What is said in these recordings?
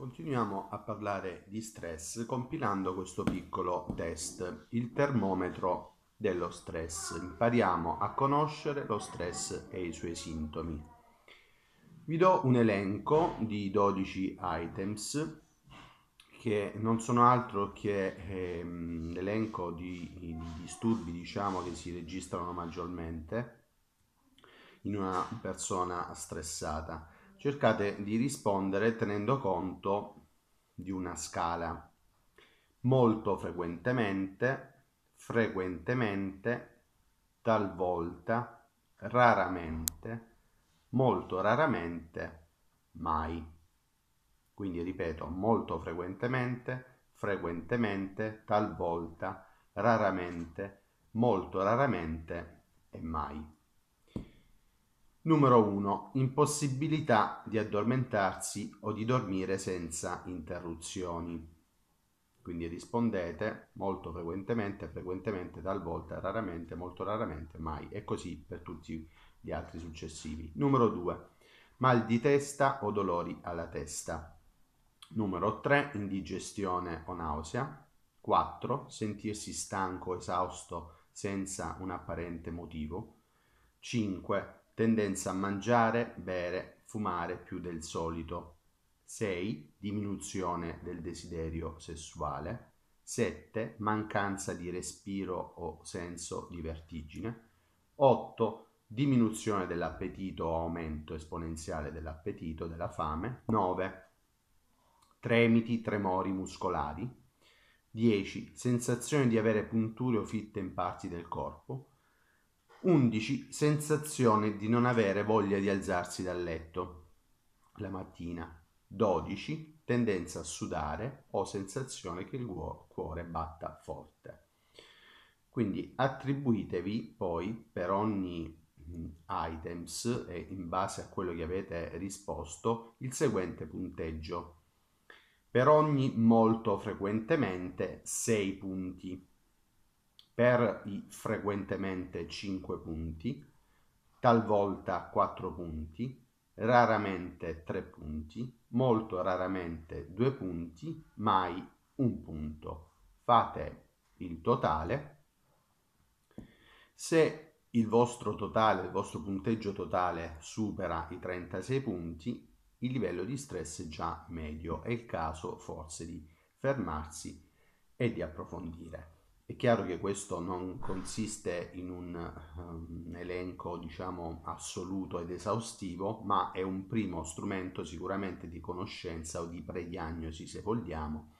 Continuiamo a parlare di stress compilando questo piccolo test, il termometro dello stress. Impariamo a conoscere lo stress e i suoi sintomi. Vi do un elenco di 12 items che non sono altro che ehm, l'elenco di, di, disturbi diciamo, che si registrano maggiormente in una persona stressata cercate di rispondere tenendo conto di una scala. Molto frequentemente, frequentemente, talvolta, raramente, molto raramente, mai. Quindi ripeto, molto frequentemente, frequentemente, talvolta, raramente, molto raramente e mai. Numero 1. Impossibilità di addormentarsi o di dormire senza interruzioni. Quindi rispondete molto frequentemente, frequentemente, talvolta, raramente, molto raramente, mai. E così per tutti gli altri successivi. Numero 2. Mal di testa o dolori alla testa. Numero 3. Indigestione o nausea. 4. Sentirsi stanco, esausto, senza un apparente motivo. 5 tendenza a mangiare, bere, fumare più del solito. 6. Diminuzione del desiderio sessuale. 7. Mancanza di respiro o senso di vertigine. 8. Diminuzione dell'appetito o aumento esponenziale dell'appetito, della fame. 9. Tremiti, tremori muscolari. 10. Sensazione di avere punture o fitte in parti del corpo. 11. Sensazione di non avere voglia di alzarsi dal letto la mattina. 12. Tendenza a sudare o sensazione che il cuore batta forte. Quindi attribuitevi poi per ogni mm, items e in base a quello che avete risposto il seguente punteggio. Per ogni molto frequentemente 6 punti per i frequentemente 5 punti, talvolta 4 punti, raramente 3 punti, molto raramente 2 punti, mai un punto. Fate il totale. Se il vostro totale, il vostro punteggio totale supera i 36 punti, il livello di stress è già medio, è il caso forse di fermarsi e di approfondire. È chiaro che questo non consiste in un um, elenco, diciamo, assoluto ed esaustivo, ma è un primo strumento sicuramente di conoscenza o di prediagnosi, se vogliamo.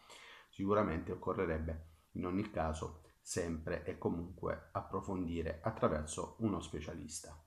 Sicuramente occorrerebbe in ogni caso sempre e comunque approfondire attraverso uno specialista.